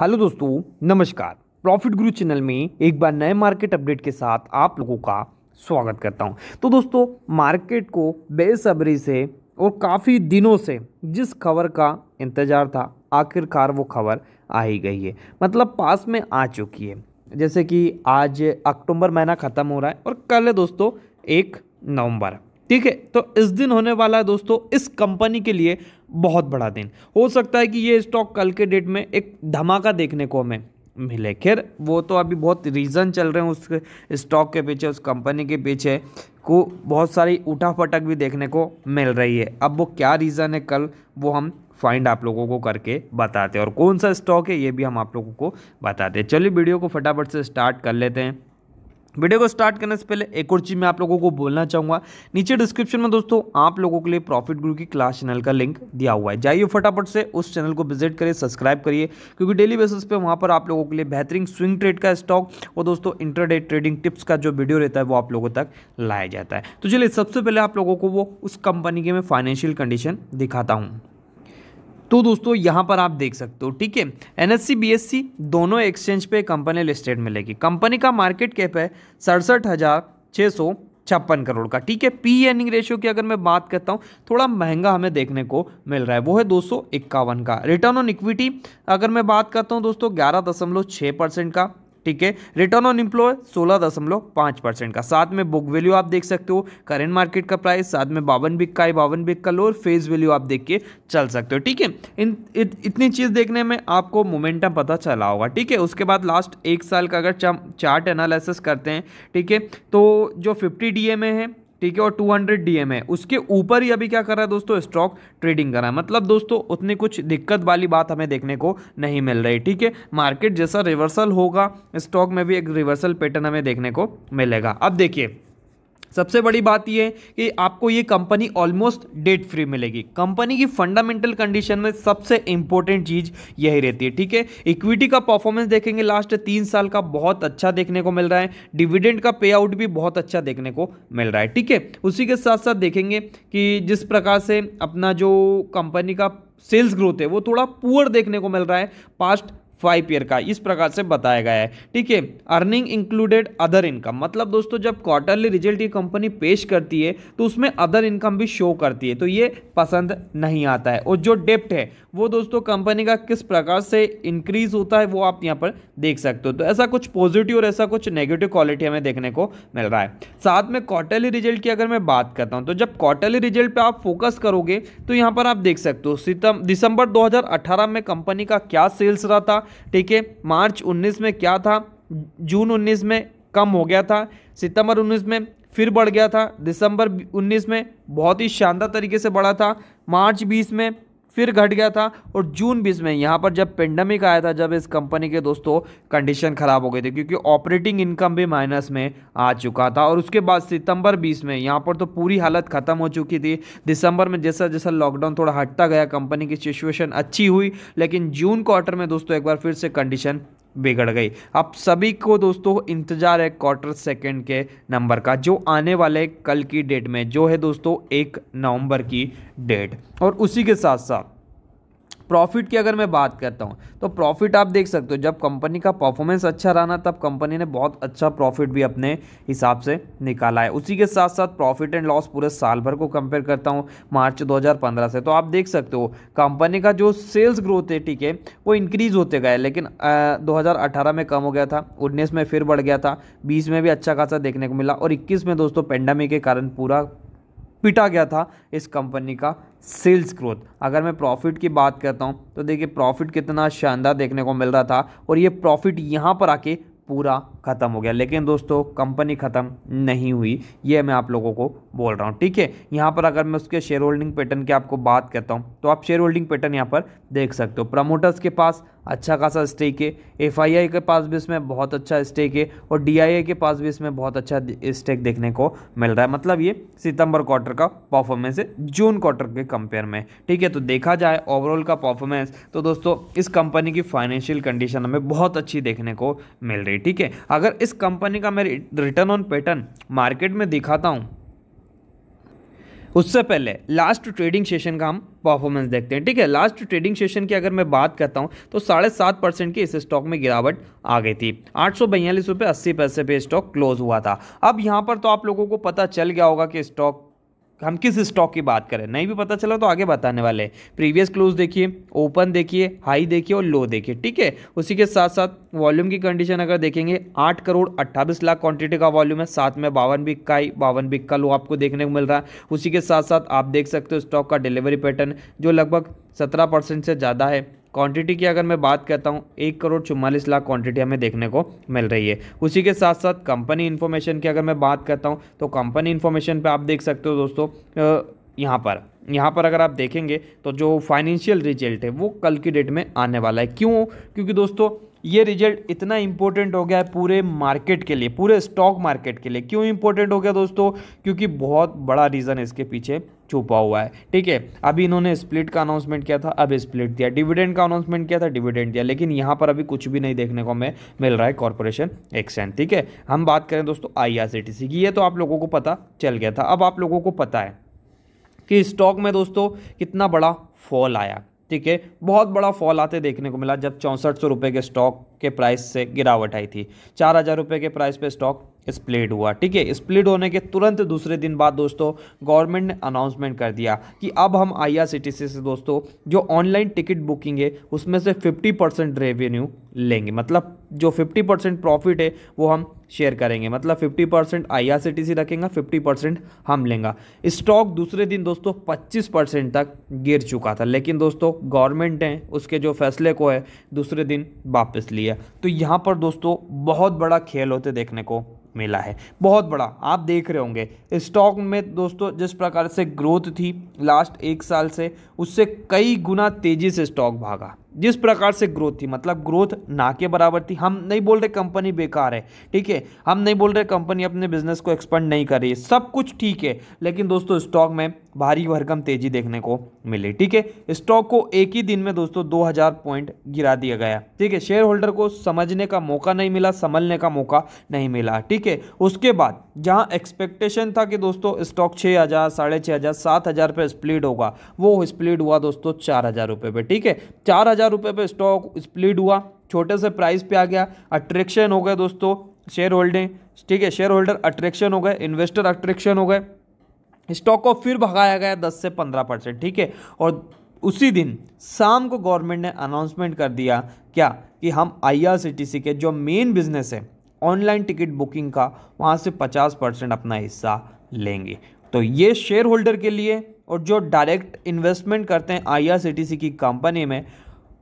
hello दोस्तों नमस्कार profit गुरु चैनल में एक बार नए मार्केट अपडेट के साथ आप लोगों का स्वागत करता हूं तो दोस्तों मार्केट को बेसब्री से और काफ़ी दिनों से जिस खबर का इंतज़ार था आखिरकार वो खबर आ ही गई है मतलब पास में आ चुकी है जैसे कि आज अक्टूबर महीना ख़त्म हो रहा है और कल है दोस्तों एक नवंबर ठीक है तो इस दिन होने वाला है दोस्तों इस कंपनी के लिए बहुत बड़ा दिन हो सकता है कि ये स्टॉक कल के डेट में एक धमाका देखने को हमें मिले खैर वो तो अभी बहुत रीज़न चल रहे हैं उस स्टॉक के पीछे उस कंपनी के पीछे को बहुत सारी उठा भी देखने को मिल रही है अब वो क्या रीज़न है कल वो हम फाइंड आप लोगों को करके बताते हैं और कौन सा स्टॉक है ये भी हम आप लोगों को बताते हैं चलिए वीडियो को फटाफट से स्टार्ट कर लेते हैं वीडियो को स्टार्ट करने से पहले एक और चीज़ मैं आप लोगों को बोलना चाहूँगा नीचे डिस्क्रिप्शन में दोस्तों आप लोगों के लिए प्रॉफिट गुरु की क्लास चैनल का लिंक दिया हुआ है जाइए फटाफट से उस चैनल को विजिट करिए सब्सक्राइब करिए क्योंकि डेली बेसिस पे वहाँ पर आप लोगों के लिए बेहतरीन स्विंग ट्रेड का स्टॉक और दोस्तों इंटरडे ट्रेडिंग टिप्स का जो वीडियो रहता है वो आप लोगों तक लाया जाता है तो चलिए सबसे पहले आप लोगों को वो उस कंपनी के मैं फाइनेंशियल कंडीशन दिखाता हूँ तो दोस्तों यहाँ पर आप देख सकते हो ठीक है एन एस दोनों एक्सचेंज पे कंपनी लिस्टेड मिलेगी कंपनी का मार्केट कैप है सड़सठ हज़ार छः सौ छप्पन करोड़ का ठीक है पी एनिंग रेशियो की अगर मैं बात करता हूँ थोड़ा महंगा हमें देखने को मिल रहा है वो है दो का रिटर्न ऑन इक्विटी अगर मैं बात करता हूँ दोस्तों ग्यारह दशमलव छः परसेंट का ठीक है रिटर्न ऑन इम्प्लॉय सोलह दशमलव पाँच परसेंट का साथ में बुक वैल्यू आप देख सकते हो करेंट मार्केट का प्राइस साथ में बावन बिक का है बावन बिक का लो और फेस वैल्यू आप देख के चल सकते हो ठीक है इन इत, इतनी चीज़ देखने में आपको मोमेंटम पता चला होगा ठीक है उसके बाद लास्ट एक साल का अगर चार्ट एनालिसिस करते हैं ठीक है तो जो फिफ्टी डी है ठीक है और 200 डीएम है उसके ऊपर ही अभी क्या कर रहा है दोस्तों स्टॉक ट्रेडिंग कर रहा है मतलब दोस्तों उतनी कुछ दिक्कत वाली बात हमें देखने को नहीं मिल रही ठीक है मार्केट जैसा रिवर्सल होगा स्टॉक में भी एक रिवर्सल पैटर्न हमें देखने को मिलेगा अब देखिए सबसे बड़ी बात यह कि आपको ये कंपनी ऑलमोस्ट डेट फ्री मिलेगी कंपनी की फंडामेंटल कंडीशन में सबसे इंपॉर्टेंट चीज़ यही रहती है ठीक है इक्विटी का परफॉर्मेंस देखेंगे लास्ट तीन साल का बहुत अच्छा देखने को मिल रहा है डिविडेंड का पे आउट भी बहुत अच्छा देखने को मिल रहा है ठीक है उसी के साथ साथ देखेंगे कि जिस प्रकार से अपना जो कंपनी का सेल्स ग्रोथ है वो थोड़ा पुअर देखने को मिल रहा है पास्ट फाइव ईयर का इस प्रकार से बताया गया है ठीक है अर्निंग इंक्लूडेड अदर इनकम मतलब दोस्तों जब क्वार्टरली रिजल्ट ये कंपनी पेश करती है तो उसमें अदर इनकम भी शो करती है तो ये पसंद नहीं आता है और जो डेप्ट है वो दोस्तों कंपनी का किस प्रकार से इंक्रीज होता है वो आप यहाँ पर देख सकते हो तो ऐसा कुछ पॉजिटिव और ऐसा कुछ नेगेटिव क्वालिटी हमें देखने को मिल रहा है साथ में क्वार्टरली रिजल्ट की अगर मैं बात करता हूँ तो जब क्वार्टरली रिजल्ट पर आप फोकस करोगे तो यहाँ पर आप देख सकते हो सितम दिसंबर दो में कंपनी का क्या सेल्स रहा था ठीक है मार्च 19 में क्या था जून 19 में कम हो गया था सितंबर 19 में फिर बढ़ गया था दिसंबर 19 में बहुत ही शानदार तरीके से बढ़ा था मार्च 20 में फिर घट गया था और जून बीस में यहाँ पर जब पेंडेमिक आया था जब इस कंपनी के दोस्तों कंडीशन ख़राब हो गई थी क्योंकि ऑपरेटिंग इनकम भी माइनस में आ चुका था और उसके बाद सितंबर बीस में यहाँ पर तो पूरी हालत ख़त्म हो चुकी थी दिसंबर में जैसा जैसा लॉकडाउन थोड़ा हटता गया कंपनी की सिचुएशन अच्छी हुई लेकिन जून क्वार्टर में दोस्तों एक बार फिर से कंडीशन बिगड़ गई अब सभी को दोस्तों इंतज़ार है क्वार्टर सेकेंड के नंबर का जो आने वाले कल की डेट में जो है दोस्तों एक नवंबर की डेट और उसी के साथ साथ प्रॉफिट की अगर मैं बात करता हूँ तो प्रॉफिट आप देख सकते हो जब कंपनी का परफॉर्मेंस अच्छा रहा ना तब कंपनी ने बहुत अच्छा प्रॉफिट भी अपने हिसाब से निकाला है उसी के साथ साथ प्रॉफिट एंड लॉस पूरे साल भर को कंपेयर करता हूँ मार्च 2015 से तो आप देख सकते हो कंपनी का जो सेल्स ग्रोथ है ठीक है वो इंक्रीज़ होते गए लेकिन दो में कम हो गया था उन्नीस में फिर बढ़ गया था बीस में भी अच्छा खासा देखने को मिला और इक्कीस में दोस्तों पेंडेमिक के कारण पूरा पिटा गया था इस कंपनी का सेल्स ग्रोथ अगर मैं प्रॉफिट की बात करता हूँ तो देखिए प्रॉफिट कितना शानदार देखने को मिल रहा था और ये प्रॉफिट यहाँ पर आके पूरा ख़त्म हो गया लेकिन दोस्तों कंपनी ख़त्म नहीं हुई ये मैं आप लोगों को बोल रहा हूँ ठीक है यहाँ पर अगर मैं उसके शेयर होल्डिंग पैटर्न की आपको बात करता हूँ तो आप शेयर होल्डिंग पैटर्न यहाँ पर देख सकते हो प्रमोटर्स के पास अच्छा खासा स्टेक है एफ के पास भी इसमें बहुत अच्छा स्टेक है और डी के पास भी इसमें बहुत अच्छा स्टेक देखने को मिल रहा है मतलब ये सितंबर क्वार्टर का परफॉर्मेंस है जून क्वार्टर के कंपेयर में ठीक है तो देखा जाए ओवरऑल का परफॉर्मेंस तो दोस्तों इस कंपनी की फाइनेंशियल कंडीशन हमें बहुत अच्छी देखने को मिल रही ठीक है अगर इस कंपनी का मैं रिटर्न ऑन पैटर्न मार्केट में दिखाता हूँ उससे पहले लास्ट ट्रेडिंग सेशन का हम परफॉर्मेंस देखते हैं ठीक है लास्ट ट्रेडिंग सेशन की अगर मैं बात करता हूँ तो साढ़े सात परसेंट की इस स्टॉक में गिरावट आ गई थी आठ सौ बयालीस रुपये अस्सी पैसे पे स्टॉक क्लोज हुआ था अब यहाँ पर तो आप लोगों को पता चल गया होगा कि स्टॉक हम किस स्टॉक की बात करें नहीं भी पता चला तो आगे बताने वाले हैं प्रीवियस क्लोज देखिए ओपन देखिए हाई देखिए और लो देखिए ठीक है उसी के साथ साथ वॉल्यूम की कंडीशन अगर देखेंगे आठ करोड़ अट्ठाईस लाख क्वांटिटी का वॉल्यूम है साथ में बावन बिक का ही बावन बिक का लो आपको देखने को मिल रहा है उसी के साथ साथ आप देख सकते हो स्टॉक का डिलीवरी पैटर्न जो लगभग सत्रह परसेंट से ज़्यादा है क्वांटिटी की अगर मैं बात करता हूँ एक करोड़ चुमालीस लाख क्वांटिटी हमें देखने को मिल रही है उसी के साथ साथ कंपनी इन्फॉर्मेशन की अगर मैं बात करता हूँ तो कंपनी इन्फॉर्मेशन पर आप देख सकते हो दोस्तों यहाँ पर यहाँ पर अगर आप देखेंगे तो जो फाइनेंशियल रिजल्ट है वो कल की डेट में आने वाला है क्यों क्योंकि दोस्तों ये रिजल्ट इतना इम्पोर्टेंट हो गया है पूरे मार्केट के लिए पूरे स्टॉक मार्केट के लिए क्यों इम्पोर्टेंट हो गया दोस्तों क्योंकि बहुत बड़ा रीज़न है इसके पीछे छुपा हुआ है ठीक है अभी इन्होंने स्प्लिट का अनाउंसमेंट किया था अब स्प्लिट दिया डिविडेंड का अनाउंसमेंट किया था डिविडेंड दिया लेकिन यहाँ पर अभी कुछ भी नहीं देखने को हमें मिल रहा है कॉरपोरेशन एक्सचेंज ठीक है हम बात करें दोस्तों आई की ये तो आप लोगों को पता चल गया था अब आप लोगों को पता है कि स्टॉक में दोस्तों कितना बड़ा फॉल आया ठीक है बहुत बड़ा फॉल आते देखने को मिला जब चौंसठ सौ रुपये के स्टॉक के प्राइस से गिरावट आई थी चार हज़ार रुपये के प्राइस पे स्टॉक स्प्लिट हुआ ठीक है स्प्लिट होने के तुरंत दूसरे दिन बाद दोस्तों गवर्नमेंट ने अनाउंसमेंट कर दिया कि अब हम आई से दोस्तों जो ऑनलाइन टिकट बुकिंग है उसमें से फिफ्टी रेवेन्यू लेंगे मतलब जो 50 परसेंट प्रॉफिट है वो हम शेयर करेंगे मतलब 50 percent I R C T C रखेंगे फिफ्टी परसेंट हम लेंगे स्टॉक दूसरे दिन दोस्तों 25 परसेंट तक गिर चुका था लेकिन दोस्तों गवर्नमेंट ने उसके जो फैसले को है दूसरे दिन वापस लिया तो यहाँ पर दोस्तों बहुत बड़ा खेल होते देखने को मिला है बहुत बड़ा आप देख रहे होंगे स्टॉक में दोस्तों जिस प्रकार से ग्रोथ थी लास्ट एक साल से उससे कई गुना तेज़ी से स्टॉक भागा जिस प्रकार से ग्रोथ थी मतलब ग्रोथ ना के बराबर थी हम नहीं बोल रहे कंपनी बेकार है ठीक है हम नहीं बोल रहे कंपनी अपने बिजनेस को एक्सपेंड नहीं कर रही है सब कुछ ठीक है लेकिन दोस्तों स्टॉक में भारी भरकम तेजी देखने को मिली ठीक है स्टॉक को एक ही दिन में दोस्तों 2000 पॉइंट गिरा दिया गया ठीक है शेयर होल्डर को समझने का मौका नहीं मिला संभलने का मौका नहीं मिला ठीक है उसके बाद जहां एक्सपेक्टेशन था कि दोस्तों स्टॉक छः हज़ार साढ़े छः हज़ार सात हज़ार पर स्प्लिट होगा वो स्प्लिट हुआ दोस्तों चार हज़ार रुपये ठीक है चार हज़ार रुपये पर स्टॉक स्प्लिट हुआ छोटे से प्राइस पे आ गया अट्रैक्शन हो गया दोस्तों शेयर होल्डिंग ठीक है शेयर होल्डर अट्रैक्शन हो गए इन्वेस्टर अट्रैक्शन हो गए स्टॉक को फिर भगाया गया दस से पंद्रह परसेंट ठीक है और उसी दिन शाम को गवर्नमेंट ने अनाउंसमेंट कर दिया क्या कि हम आई के जो मेन बिजनेस है ऑनलाइन टिकट बुकिंग का वहाँ से पचास परसेंट अपना हिस्सा लेंगे तो ये शेयर होल्डर के लिए और जो डायरेक्ट इन्वेस्टमेंट करते हैं आई की कंपनी में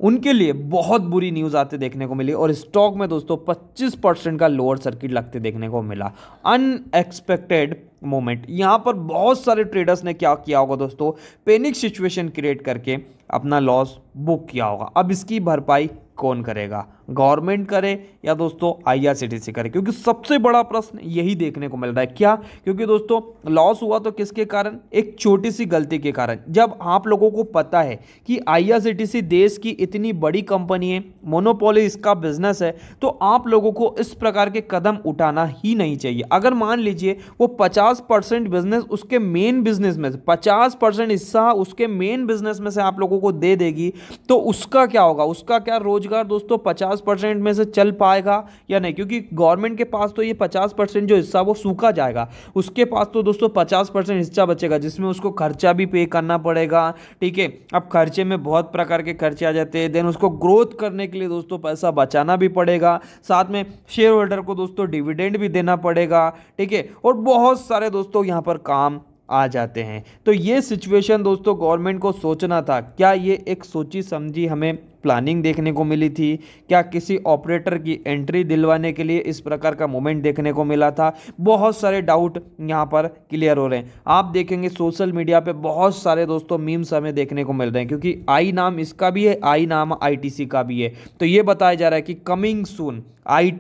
उनके लिए बहुत बुरी न्यूज़ आते देखने को मिली और स्टॉक में दोस्तों 25 परसेंट का लोअर सर्किट लगते देखने को मिला अनएक्सपेक्टेड मोमेंट यहाँ पर बहुत सारे ट्रेडर्स ने क्या किया होगा दोस्तों पेनिक सिचुएशन क्रिएट करके अपना लॉस बुक किया होगा अब इसकी भरपाई कौन करेगा गवर्नमेंट करे या दोस्तों आईआरसीटीसी करे क्योंकि सबसे बड़ा प्रश्न यही देखने को मिल रहा है क्या क्योंकि दोस्तों लॉस हुआ तो किसके कारण एक छोटी सी गलती के कारण जब आप लोगों को पता है कि आईआरसीटीसी देश की इतनी बड़ी कंपनी है मोनोपोली इसका बिजनेस है तो आप लोगों को इस प्रकार के कदम उठाना ही नहीं चाहिए अगर मान लीजिए वो पचास परसेंट बिजनेस उसके मेन बिजनेस में से पचास परसेंट हिस्सा उसके मेन बिजनेस में से आप लोगों को दे देगी तो उसका क्या होगा उसका क्या रोजगार दोस्तों पचास पचास परसेंट में से चल पाएगा या नहीं क्योंकि गवर्नमेंट के पास तो ये पचास परसेंट जो हिस्सा वो सूखा जाएगा उसके पास तो दोस्तों पचास परसेंट हिस्सा बचेगा जिसमें उसको खर्चा भी पे करना पड़ेगा ठीक है अब खर्चे में बहुत प्रकार के खर्चे आ जाते हैं देन उसको ग्रोथ करने के लिए दोस्तों पैसा बचाना भी पड़ेगा साथ में शेयर होल्डर को दोस्तों डिविडेंड भी देना पड़ेगा ठीक है और बहुत सारे दोस्तों यहाँ पर काम आ जाते हैं तो ये सिचुएशन दोस्तों गवर्नमेंट को सोचना था क्या ये एक सोची समझी हमें प्लानिंग देखने को मिली थी क्या किसी ऑपरेटर की एंट्री दिलवाने के लिए इस प्रकार का मोमेंट देखने को मिला था बहुत सारे डाउट यहाँ पर क्लियर हो रहे हैं आप देखेंगे सोशल मीडिया पे बहुत सारे दोस्तों मीम्स हमें देखने को मिल रहे हैं क्योंकि आई नाम इसका भी है आई नाम आई का भी है तो ये बताया जा रहा है कि कमिंग सून आई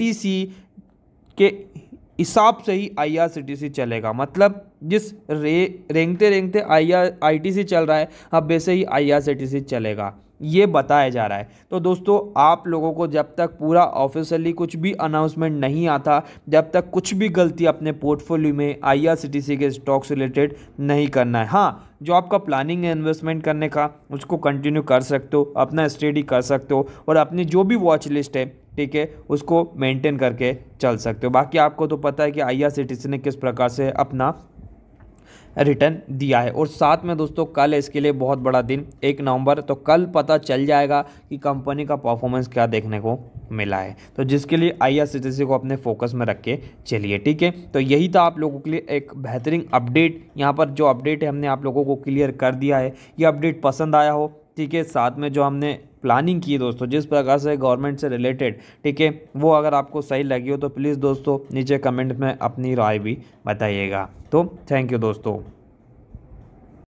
के हिसाब से ही आई चलेगा मतलब जिस रे रेंगते रेंगते आई आई टी सी चल रहा है अब वैसे ही आई आर सी टी सी चलेगा ये बताया जा रहा है तो दोस्तों आप लोगों को जब तक पूरा ऑफिशियली कुछ भी अनाउंसमेंट नहीं आता जब तक कुछ भी गलती अपने पोर्टफोलियो में आई आर सी टी सी के स्टॉक्स रिलेटेड नहीं करना है हाँ जो आपका प्लानिंग है इन्वेस्टमेंट करने का उसको कंटिन्यू कर सकते हो अपना स्टडी कर सकते हो और अपनी जो भी वॉच लिस्ट है ठीक है उसको मेंटेन करके चल सकते हो बाकी आपको तो पता है कि आई आर सी सी टी ने किस प्रकार से अपना रिटर्न दिया है और साथ में दोस्तों कल इसके लिए बहुत बड़ा दिन एक नवंबर तो कल पता चल जाएगा कि कंपनी का परफॉर्मेंस क्या देखने को मिला है तो जिसके लिए आई को अपने फोकस में रख के चलिए ठीक है तो यही था आप लोगों के लिए एक बेहतरीन अपडेट यहाँ पर जो अपडेट है हमने आप लोगों को क्लियर कर दिया है ये अपडेट पसंद आया हो ठीक है साथ में जो हमने प्लानिंग की दोस्तों जिस प्रकार से गवर्नमेंट से रिलेटेड ठीक है वो अगर आपको सही लगी हो तो प्लीज़ दोस्तों नीचे कमेंट में अपनी राय भी बताइएगा तो थैंक यू दोस्तों